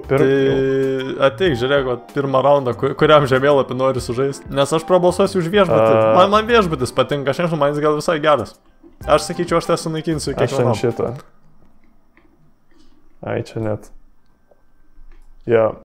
Pirk, tai ateik, žiūrėk, va, pirmą raundą, kuriam žemėlapį nori sužaisti. Nes aš prabalsuosiu už viešbutį. A... Man, man viešbutis patinka, aš nežinau, man jis gal visai geras. Aš sakyčiau, aš tą tai sunaikinsiu iki šiol. Aš šitą. Ai, čia net. Jo. Yeah.